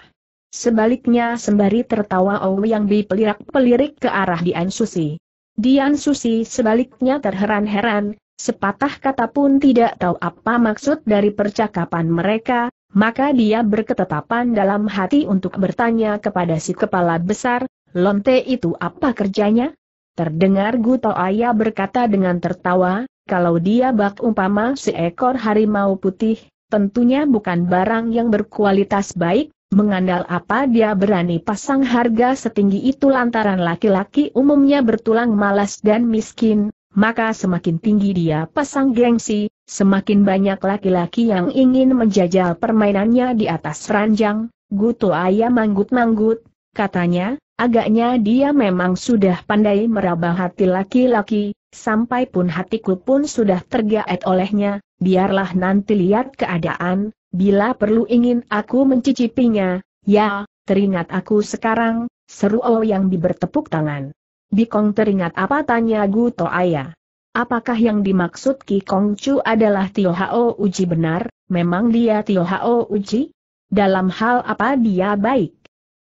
Sebaliknya sembari tertawa Ouyang Bi pelirak-pelirik ke arah Dian Susi. Dian Susi sebaliknya terheran-heran, sepatah kata pun tidak tahu apa maksud dari percakapan mereka, maka dia berketetapan dalam hati untuk bertanya kepada si kepala besar, lonte itu apa kerjanya? Terdengar Guto Ayah berkata dengan tertawa, kalau dia bak umpama seekor harimau putih, tentunya bukan barang yang berkualitas baik, mengandal apa dia berani pasang harga setinggi itu lantaran laki-laki umumnya bertulang malas dan miskin, maka semakin tinggi dia pasang gengsi, Semakin banyak laki-laki yang ingin menjajal permainannya di atas ranjang, Guto Ayah manggut-manggut, katanya, agaknya dia memang sudah pandai meraba hati laki-laki, sampai pun hatiku pun sudah tergaet olehnya, biarlah nanti lihat keadaan, bila perlu ingin aku mencicipinya, ya, teringat aku sekarang, seru Oh yang dibertepuk tangan. Bikong teringat apa tanya Guto Ayah. Apakah yang dimaksud Ki Kong Chu adalah Tio Hao Uji benar? Memang dia Tio Hao Uji? Dalam hal apa dia baik?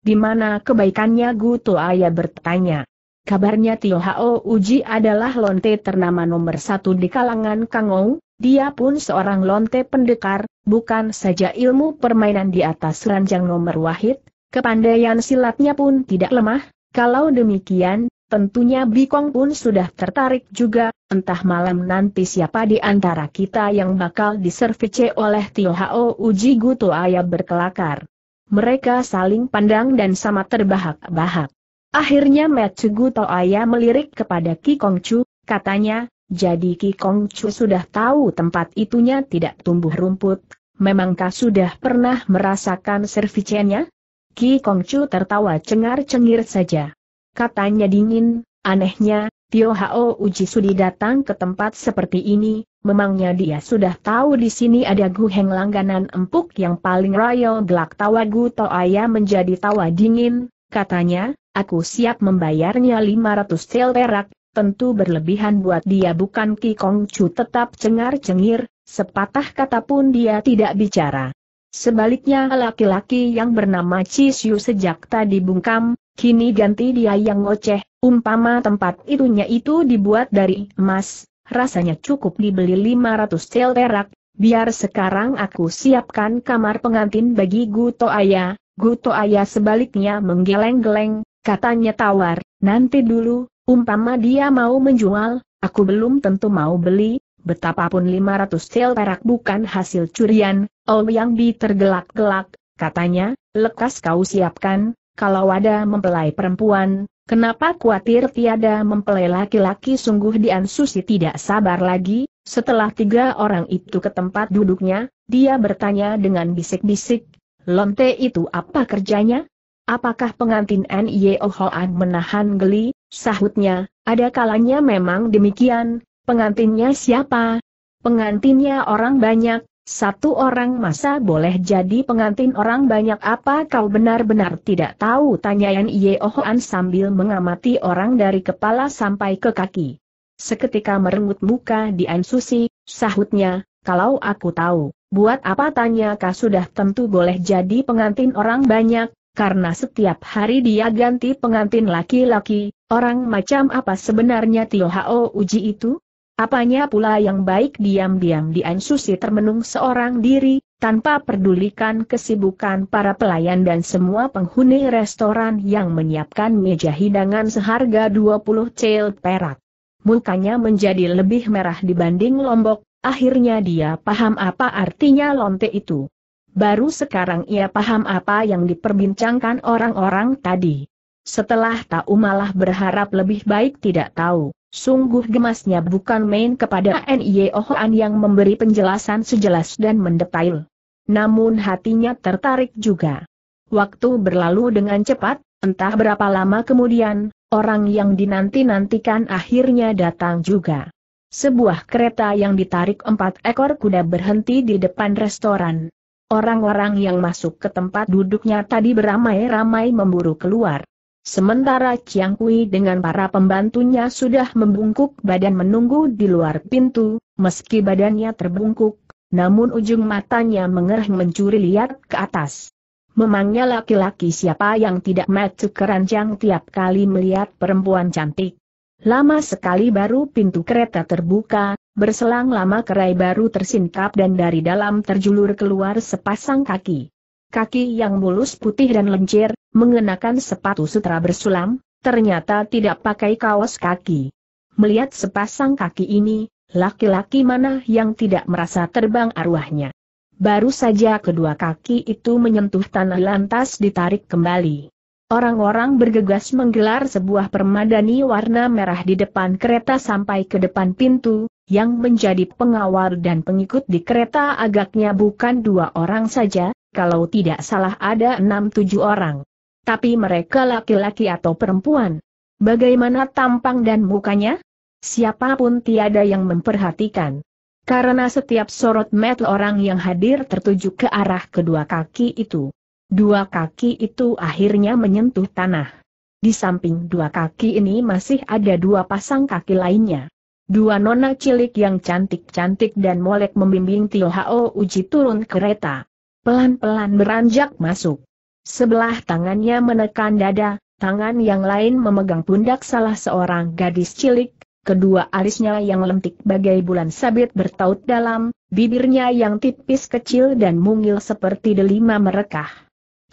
Di mana kebaikannya Gu Tuaya bertanya. Kabarnya Tio Hao Uji adalah lonte ternama nomor satu di kalangan Kangou, dia pun seorang lonte pendekar, bukan saja ilmu permainan di atas ranjang nomor wahid, kepandaian silatnya pun tidak lemah, kalau demikian, Tentunya Bikong pun sudah tertarik juga, entah malam nanti siapa di antara kita yang bakal diservice oleh Tio Hao Uji Guto Ayah berkelakar. Mereka saling pandang dan sama terbahak-bahak. Akhirnya Guto Ayah melirik kepada Ki Kongcu, katanya, jadi Ki Kongcu sudah tahu tempat itunya tidak tumbuh rumput, memangkah sudah pernah merasakan servicenya? Ki Kongcu tertawa cengar-cengir saja katanya dingin, anehnya, Tio Hao Uji Sudi datang ke tempat seperti ini, memangnya dia sudah tahu di sini ada guheng langganan empuk yang paling royal gelak tawa Gu Ayah menjadi tawa dingin, katanya, aku siap membayarnya 500 sel perak, tentu berlebihan buat dia bukan Ki Kong Chu tetap cengar-cengir, sepatah kata pun dia tidak bicara. Sebaliknya laki-laki yang bernama Chi sejak tadi bungkam, Kini ganti dia yang ngoceh, umpama tempat itunya itu dibuat dari emas, rasanya cukup dibeli 500 cel perak, biar sekarang aku siapkan kamar pengantin bagi Guto Ayah. Guto Ayah sebaliknya menggeleng-geleng, katanya tawar, nanti dulu, umpama dia mau menjual, aku belum tentu mau beli, betapapun 500 cel perak bukan hasil curian, yang Bi tergelak-gelak, katanya, lekas kau siapkan, kalau ada mempelai perempuan, kenapa khawatir tiada mempelai laki-laki sungguh Dian Susi tidak sabar lagi, setelah tiga orang itu ke tempat duduknya, dia bertanya dengan bisik-bisik, lonte itu apa kerjanya? Apakah pengantin N.Y.O. Hoan menahan geli, sahutnya, ada kalanya memang demikian, pengantinnya siapa? Pengantinnya orang banyak, satu orang masa boleh jadi pengantin orang banyak apa kau benar-benar tidak tahu tanyaan Yeohoan sambil mengamati orang dari kepala sampai ke kaki. Seketika merengut muka di Susi, sahutnya, kalau aku tahu, buat apa tanya kau sudah tentu boleh jadi pengantin orang banyak, karena setiap hari dia ganti pengantin laki-laki, orang macam apa sebenarnya Tio Hao Uji itu? Apanya pula yang baik diam-diam di Ansusi termenung seorang diri, tanpa pedulikan kesibukan para pelayan dan semua penghuni restoran yang menyiapkan meja hidangan seharga 20 cel perak. Mukanya menjadi lebih merah dibanding lombok, akhirnya dia paham apa artinya lonte itu. Baru sekarang ia paham apa yang diperbincangkan orang-orang tadi. Setelah tahu malah berharap lebih baik tidak tahu. Sungguh gemasnya bukan main kepada N.I.O.H.A.N yang memberi penjelasan sejelas dan mendetail. Namun hatinya tertarik juga. Waktu berlalu dengan cepat, entah berapa lama kemudian, orang yang dinanti-nantikan akhirnya datang juga. Sebuah kereta yang ditarik empat ekor kuda berhenti di depan restoran. Orang-orang yang masuk ke tempat duduknya tadi beramai-ramai memburu keluar. Sementara Chiang Kui dengan para pembantunya sudah membungkuk badan menunggu di luar pintu, meski badannya terbungkuk, namun ujung matanya mengerah mencuri lihat ke atas. Memangnya laki-laki siapa yang tidak maju keranjang tiap kali melihat perempuan cantik. Lama sekali baru pintu kereta terbuka, Berselang lama kerai baru tersingkap dan dari dalam terjulur keluar sepasang kaki. Kaki yang mulus putih dan lenjer, mengenakan sepatu sutra bersulam, ternyata tidak pakai kaos kaki. Melihat sepasang kaki ini, laki-laki mana yang tidak merasa terbang arwahnya. Baru saja kedua kaki itu menyentuh tanah lantas ditarik kembali. Orang-orang bergegas menggelar sebuah permadani warna merah di depan kereta sampai ke depan pintu, yang menjadi pengawal dan pengikut di kereta agaknya bukan dua orang saja, kalau tidak salah ada enam tujuh orang. Tapi mereka laki-laki atau perempuan. Bagaimana tampang dan mukanya? Siapapun tiada yang memperhatikan. Karena setiap sorot mata orang yang hadir tertuju ke arah kedua kaki itu. Dua kaki itu akhirnya menyentuh tanah. Di samping dua kaki ini masih ada dua pasang kaki lainnya. Dua nona cilik yang cantik-cantik dan molek membimbing Tio Hao Uji turun kereta. Pelan-pelan beranjak masuk. Sebelah tangannya menekan dada, tangan yang lain memegang pundak salah seorang gadis cilik, kedua alisnya yang lentik bagai bulan sabit bertaut dalam, bibirnya yang tipis kecil dan mungil seperti delima merekah.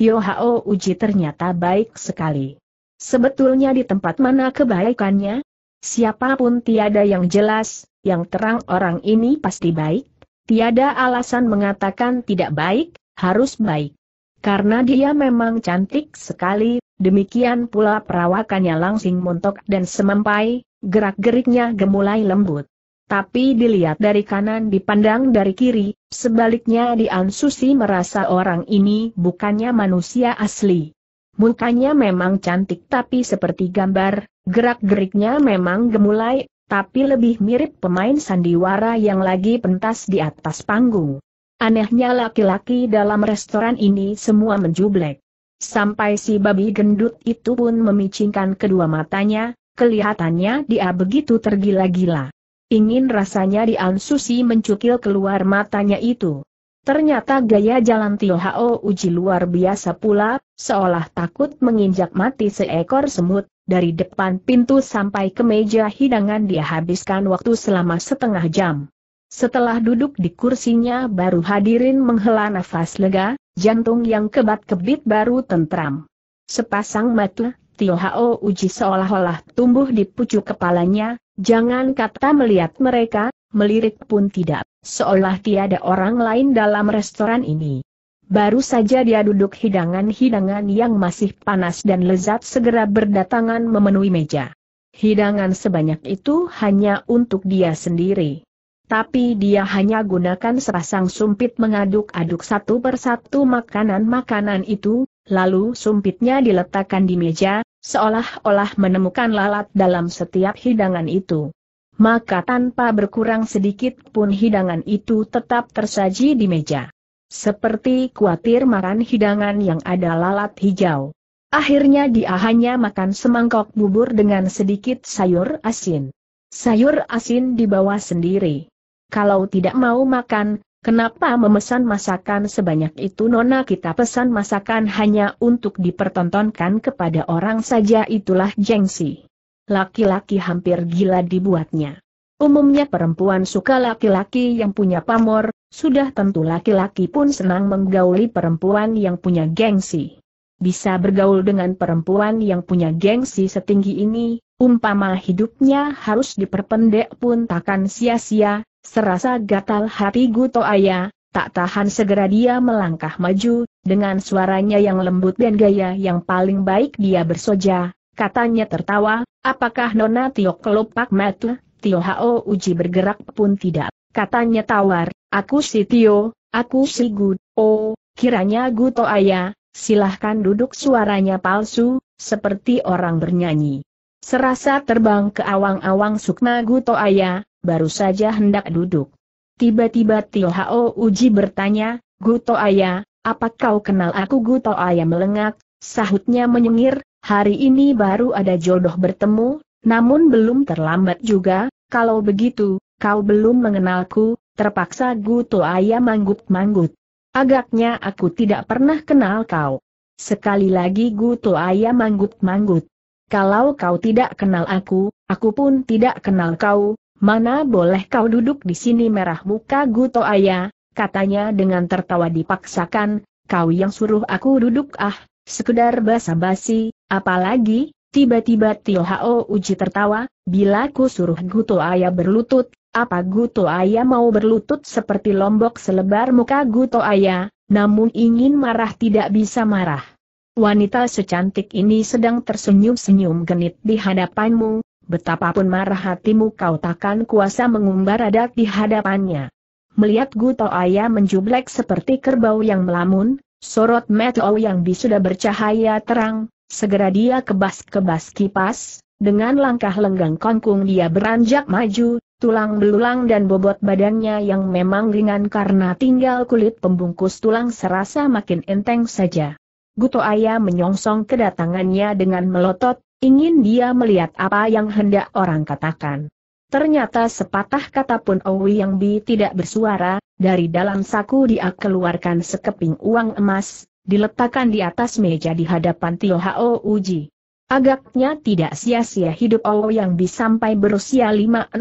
Tio Hao Uji ternyata baik sekali. Sebetulnya di tempat mana kebaikannya? Siapapun tiada yang jelas, yang terang orang ini pasti baik, tiada alasan mengatakan tidak baik, harus baik. Karena dia memang cantik sekali, demikian pula perawakannya langsing montok dan semampai, gerak-geriknya gemulai lembut. Tapi dilihat dari kanan dipandang dari kiri, sebaliknya Dian Susi merasa orang ini bukannya manusia asli. Mukanya memang cantik tapi seperti gambar, gerak-geriknya memang gemulai, tapi lebih mirip pemain sandiwara yang lagi pentas di atas panggung. Anehnya laki-laki dalam restoran ini semua menjublek. Sampai si babi gendut itu pun memicingkan kedua matanya, kelihatannya dia begitu tergila-gila. Ingin rasanya Dian Susi mencukil keluar matanya itu. Ternyata gaya jalan Tio Hao Uji luar biasa pula, seolah takut menginjak mati seekor semut, dari depan pintu sampai ke meja hidangan dia habiskan waktu selama setengah jam. Setelah duduk di kursinya baru hadirin menghela nafas lega, jantung yang kebat-kebit baru tentram. Sepasang mata, Tio Hao Uji seolah-olah tumbuh di pucuk kepalanya, jangan kata melihat mereka, melirik pun tidak, seolah tiada orang lain dalam restoran ini. Baru saja dia duduk hidangan-hidangan yang masih panas dan lezat segera berdatangan memenuhi meja. Hidangan sebanyak itu hanya untuk dia sendiri tapi dia hanya gunakan serasang sumpit mengaduk-aduk satu persatu makanan-makanan itu, lalu sumpitnya diletakkan di meja, seolah-olah menemukan lalat dalam setiap hidangan itu. Maka tanpa berkurang sedikit pun hidangan itu tetap tersaji di meja. Seperti khawatir makan hidangan yang ada lalat hijau. Akhirnya dia hanya makan semangkok bubur dengan sedikit sayur asin. Sayur asin dibawa sendiri kalau tidak mau makan, Kenapa memesan masakan sebanyak itu Nona kita pesan masakan hanya untuk dipertontonkan kepada orang saja itulah jengsi. Laki-laki hampir gila dibuatnya. Umumnya perempuan suka laki-laki yang punya pamor, sudah tentu laki-laki pun senang menggauli perempuan yang punya gengsi. Bisa bergaul dengan perempuan yang punya gengsi setinggi ini, umpama hidupnya harus diperpendek pun takkan sia-sia, Serasa gatal hati Guto Ayah, tak tahan segera dia melangkah maju, dengan suaranya yang lembut dan gaya yang paling baik dia bersoja, katanya tertawa, apakah Nona Tio kelopak mata, Tio Hao Uji bergerak pun tidak, katanya tawar, aku si Tio, aku si good. oh, kiranya Guto Ayah, silahkan duduk suaranya palsu, seperti orang bernyanyi. Serasa terbang ke awang-awang Sukma Guto Ayah, baru saja hendak duduk. Tiba-tiba Tio Hao Uji bertanya, Guto Ayah, apa kau kenal aku Guto Ayah melengak, sahutnya menyengir, hari ini baru ada jodoh bertemu, namun belum terlambat juga, kalau begitu, kau belum mengenalku, terpaksa Guto Ayah manggut-manggut. Agaknya aku tidak pernah kenal kau. Sekali lagi Guto Ayah manggut-manggut. Kalau kau tidak kenal aku, aku pun tidak kenal kau, Mana boleh kau duduk di sini merah muka Guto Ayah, katanya dengan tertawa dipaksakan, kau yang suruh aku duduk ah, sekedar basa-basi, apalagi, tiba-tiba Tio Hao uji tertawa, bila ku suruh Guto Ayah berlutut, apa Guto Ayah mau berlutut seperti lombok selebar muka Guto Ayah, namun ingin marah tidak bisa marah. Wanita secantik ini sedang tersenyum-senyum genit di hadapanmu, betapapun marah hatimu kau takkan kuasa mengumbar adat di hadapannya. Melihat Guto Aya menjublek seperti kerbau yang melamun, sorot Meteo yang sudah bercahaya terang, segera dia kebas-kebas kipas, dengan langkah lenggang kongkung dia beranjak maju, tulang belulang dan bobot badannya yang memang ringan karena tinggal kulit pembungkus tulang serasa makin enteng saja. Guto Aya menyongsong kedatangannya dengan melotot, Ingin dia melihat apa yang hendak orang katakan. Ternyata sepatah kata pun Owi Yang Bi tidak bersuara, dari dalam saku dia keluarkan sekeping uang emas, diletakkan di atas meja di hadapan Tio Hao Uji. Agaknya tidak sia-sia hidup Owi Yang Bi sampai berusia 5-60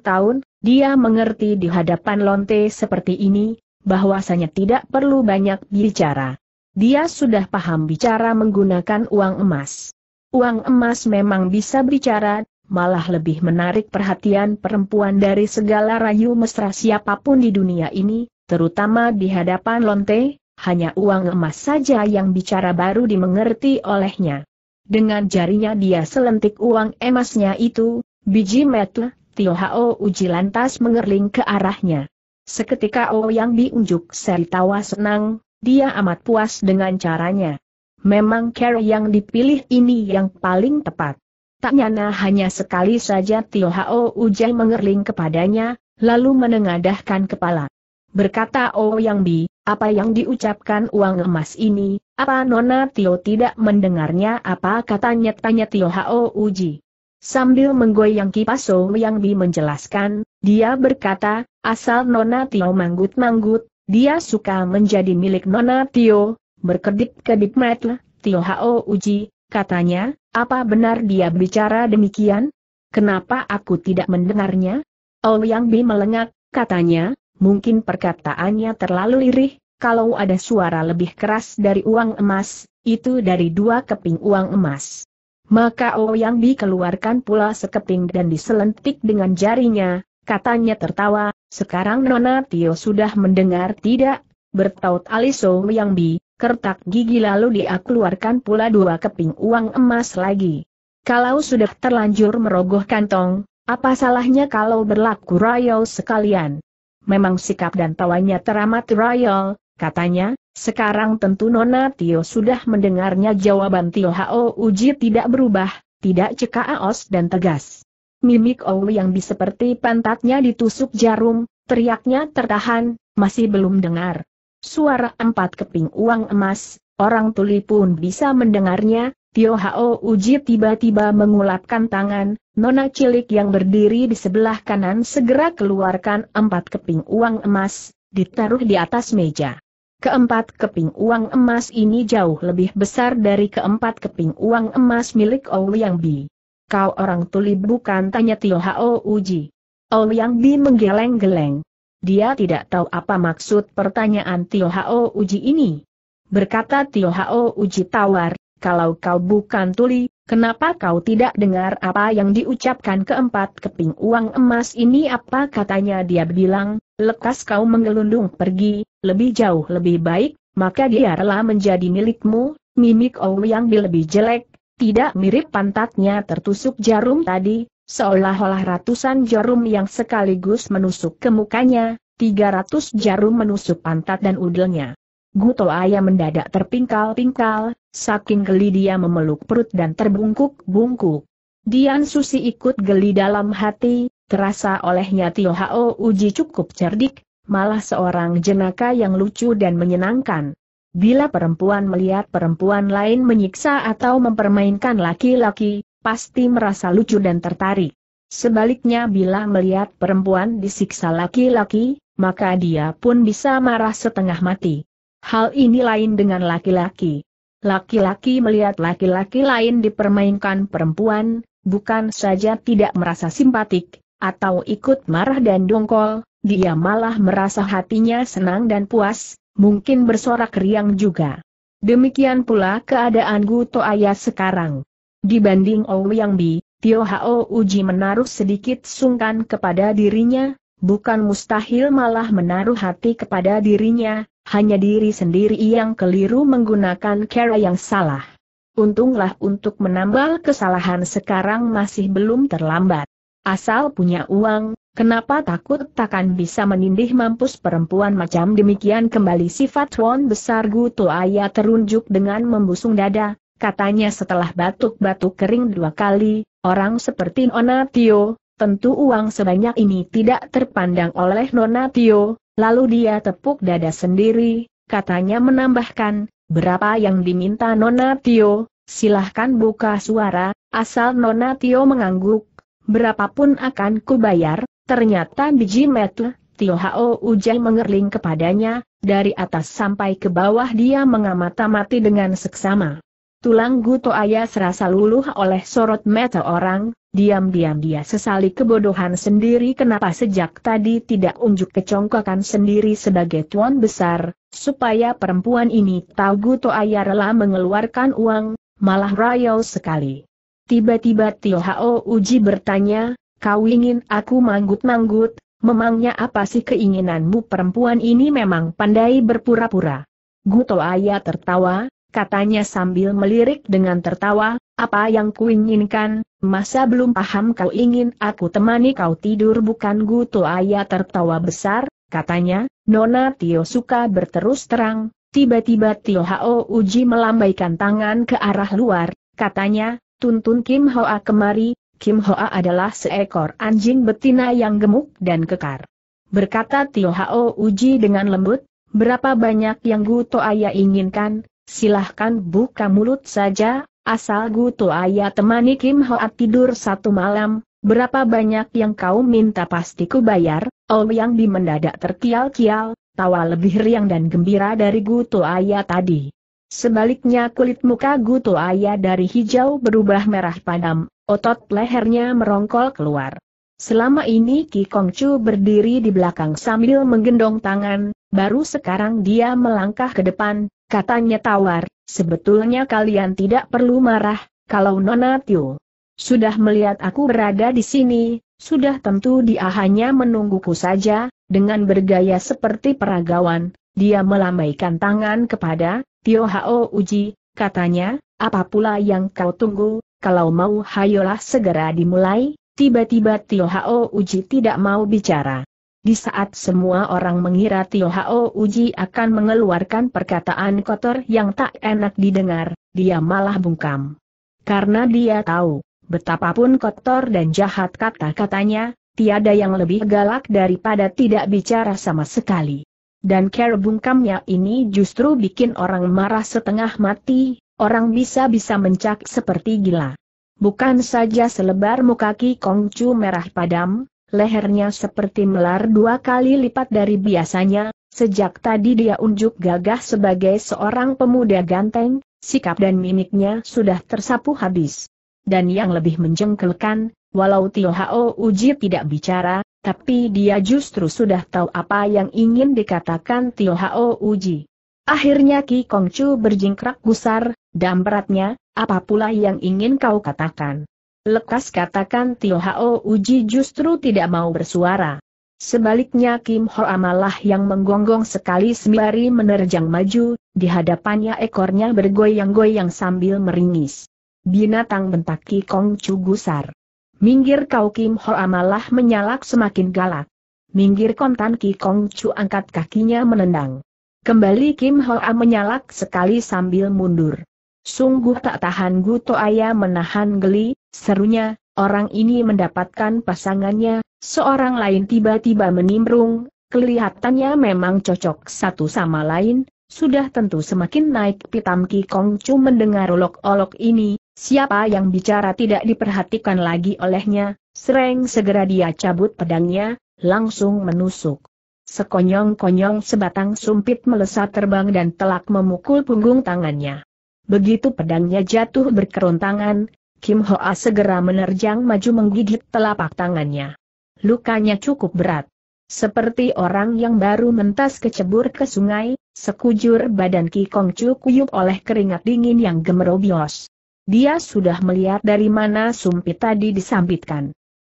tahun, dia mengerti di hadapan lonte seperti ini, bahwasanya tidak perlu banyak bicara. Dia sudah paham bicara menggunakan uang emas. Uang emas memang bisa bicara, malah lebih menarik perhatian perempuan dari segala rayu mesra siapapun di dunia ini, terutama di hadapan Lonte, hanya uang emas saja yang bicara baru dimengerti olehnya. Dengan jarinya dia selentik uang emasnya itu, biji metal Tio Hao Uji lantas mengerling ke arahnya. Seketika O Yang diunjuk Seri tawa senang, dia amat puas dengan caranya. Memang cara yang dipilih ini yang paling tepat. Tak nyana hanya sekali saja Tio Hao Ujai mengerling kepadanya, lalu menengadahkan kepala. Berkata Oh Yang Bi, apa yang diucapkan uang emas ini, apa Nona Tio tidak mendengarnya apa katanya tanya Tio Hao Uji. Sambil menggoyang kipas Oh Yang Bi menjelaskan, dia berkata, asal Nona Tio manggut-manggut, dia suka menjadi milik Nona Tio, berkedip-kedip mata, Tio Hao uji, katanya, apa benar dia bicara demikian? Kenapa aku tidak mendengarnya? Oh Yang Bi melengak, katanya, mungkin perkataannya terlalu lirih, kalau ada suara lebih keras dari uang emas, itu dari dua keping uang emas. Maka Oh Yang Bi keluarkan pula sekeping dan diselentik dengan jarinya, katanya tertawa, sekarang Nona Tio sudah mendengar tidak, bertaut aliso yang bi, kertak gigi lalu dia keluarkan pula dua keping uang emas lagi. Kalau sudah terlanjur merogoh kantong, apa salahnya kalau berlaku royal sekalian? Memang sikap dan tawanya teramat royal, katanya, sekarang tentu Nona Tio sudah mendengarnya jawaban Tio Hao Uji tidak berubah, tidak cekaos dan tegas. Mimik Ou yang seperti pantatnya ditusuk jarum, teriaknya tertahan, masih belum dengar. Suara empat keping uang emas, orang tuli pun bisa mendengarnya, Tio Hao Uji tiba-tiba mengulapkan tangan, nona cilik yang berdiri di sebelah kanan segera keluarkan empat keping uang emas, ditaruh di atas meja. Keempat keping uang emas ini jauh lebih besar dari keempat keping uang emas milik Ouyang Bi. Kau orang tuli bukan tanya Tio Hao Uji. Ouyang Bi menggeleng-geleng. Dia tidak tahu apa maksud pertanyaan Tio Hao Uji ini. Berkata Tio Hao Uji tawar, kalau kau bukan tuli, kenapa kau tidak dengar apa yang diucapkan keempat keping uang emas ini apa katanya dia bilang, lekas kau mengelundung pergi, lebih jauh lebih baik, maka dia rela menjadi milikmu, mimik Ouyang lebih jelek, tidak mirip pantatnya tertusuk jarum tadi, Seolah-olah ratusan jarum yang sekaligus menusuk ke mukanya, 300 jarum menusuk pantat dan udelnya. Guto Ayah mendadak terpingkal-pingkal, saking geli dia memeluk perut dan terbungkuk-bungkuk. Dian Susi ikut geli dalam hati, terasa olehnya Tio Hao Uji cukup cerdik, malah seorang jenaka yang lucu dan menyenangkan. Bila perempuan melihat perempuan lain menyiksa atau mempermainkan laki-laki, pasti merasa lucu dan tertarik. Sebaliknya bila melihat perempuan disiksa laki-laki, maka dia pun bisa marah setengah mati. Hal ini lain dengan laki-laki. Laki-laki melihat laki-laki lain dipermainkan perempuan, bukan saja tidak merasa simpatik, atau ikut marah dan dongkol, dia malah merasa hatinya senang dan puas, mungkin bersorak riang juga. Demikian pula keadaan Guto Ayah sekarang. Dibanding Ouyang Bi, Tio Hao Uji menaruh sedikit sungkan kepada dirinya, bukan mustahil malah menaruh hati kepada dirinya, hanya diri sendiri yang keliru menggunakan cara yang salah. Untunglah untuk menambal kesalahan sekarang masih belum terlambat. Asal punya uang, Kenapa takut takkan bisa menindih mampus perempuan macam demikian kembali sifat Won besar Gu Toaya terunjuk dengan membusung dada, katanya setelah batuk-batuk kering dua kali, orang seperti Nona Tio, tentu uang sebanyak ini tidak terpandang oleh Nona Tio, lalu dia tepuk dada sendiri, katanya menambahkan, berapa yang diminta Nona Tio, silahkan buka suara, asal Nona Tio mengangguk, berapapun akan kubayar, ternyata biji metu, Tio Hao Ujai mengerling kepadanya, dari atas sampai ke bawah dia mengamata-mati dengan seksama. Tulang Guto Ayah serasa luluh oleh sorot mata orang, diam-diam dia sesali kebodohan sendiri kenapa sejak tadi tidak unjuk kecongkakan sendiri sebagai tuan besar, supaya perempuan ini tahu Guto Ayah rela mengeluarkan uang, malah rayau sekali. Tiba-tiba Tio Hao Uji bertanya, kau ingin aku manggut-manggut, memangnya apa sih keinginanmu perempuan ini memang pandai berpura-pura. Guto Ayah tertawa, katanya sambil melirik dengan tertawa, apa yang kuinginkan, masa belum paham kau ingin aku temani kau tidur bukan Guto Ayah tertawa besar, katanya, Nona Tio suka berterus terang, tiba-tiba Tio Hao Uji melambaikan tangan ke arah luar, katanya, tuntun Kim Hoa kemari, Kim Hoa adalah seekor anjing betina yang gemuk dan kekar. Berkata Tio Hao Uji dengan lembut, berapa banyak yang Guto Ayah inginkan, silahkan buka mulut saja, asal Guto Ayah temani Kim Hoat tidur satu malam, berapa banyak yang kau minta pasti ku bayar, Oh yang di mendadak terkial-kial, tawa lebih riang dan gembira dari Guto Ayah tadi. Sebaliknya kulit muka Guto Ayah dari hijau berubah merah padam, otot lehernya merongkol keluar. Selama ini Ki Kongcu berdiri di belakang sambil menggendong tangan, baru sekarang dia melangkah ke depan, Katanya tawar, sebetulnya kalian tidak perlu marah, kalau Nona Tio sudah melihat aku berada di sini, sudah tentu dia hanya menungguku saja, dengan bergaya seperti peragawan, dia melambaikan tangan kepada Tio Hao Uji, katanya, apa pula yang kau tunggu, kalau mau hayolah segera dimulai, tiba-tiba Tio Hao Uji tidak mau bicara. Di saat semua orang mengira Tio Hao Uji akan mengeluarkan perkataan kotor yang tak enak didengar, dia malah bungkam. Karena dia tahu, betapapun kotor dan jahat kata-katanya, tiada yang lebih galak daripada tidak bicara sama sekali. Dan care bungkamnya ini justru bikin orang marah setengah mati, orang bisa-bisa mencak seperti gila. Bukan saja selebar muka Ki Kongcu merah padam, lehernya seperti melar dua kali lipat dari biasanya, sejak tadi dia unjuk gagah sebagai seorang pemuda ganteng, sikap dan mimiknya sudah tersapu habis. Dan yang lebih menjengkelkan, walau Tio Hao Uji tidak bicara, tapi dia justru sudah tahu apa yang ingin dikatakan Tio Hao Uji. Akhirnya Ki Kongcu berjingkrak gusar, dan beratnya, apa pula yang ingin kau katakan? Lekas katakan Tio Hao Uji justru tidak mau bersuara. Sebaliknya Kim Hoa amalah yang menggonggong sekali sembari menerjang maju, di hadapannya ekornya bergoyang-goyang sambil meringis. Binatang Ki Kong Chu gusar. Minggir kau Kim Hoa amalah menyalak semakin galak. Minggir kontan Ki Kong Chu angkat kakinya menendang. Kembali Kim Hoa menyalak sekali sambil mundur. Sungguh tak tahan Guto Aya menahan geli, Serunya, orang ini mendapatkan pasangannya, seorang lain tiba-tiba menimbrung, kelihatannya memang cocok satu sama lain, sudah tentu semakin naik pitam Ki Kong Chu mendengar olok-olok ini, siapa yang bicara tidak diperhatikan lagi olehnya, sereng segera dia cabut pedangnya, langsung menusuk. Sekonyong-konyong sebatang sumpit melesat terbang dan telak memukul punggung tangannya. Begitu pedangnya jatuh berkerontangan, Kim Hoa segera menerjang maju menggigit telapak tangannya. Lukanya cukup berat. Seperti orang yang baru mentas kecebur ke sungai, sekujur badan Ki Kong kuyup oleh keringat dingin yang gemerobios. Dia sudah melihat dari mana sumpit tadi disambitkan.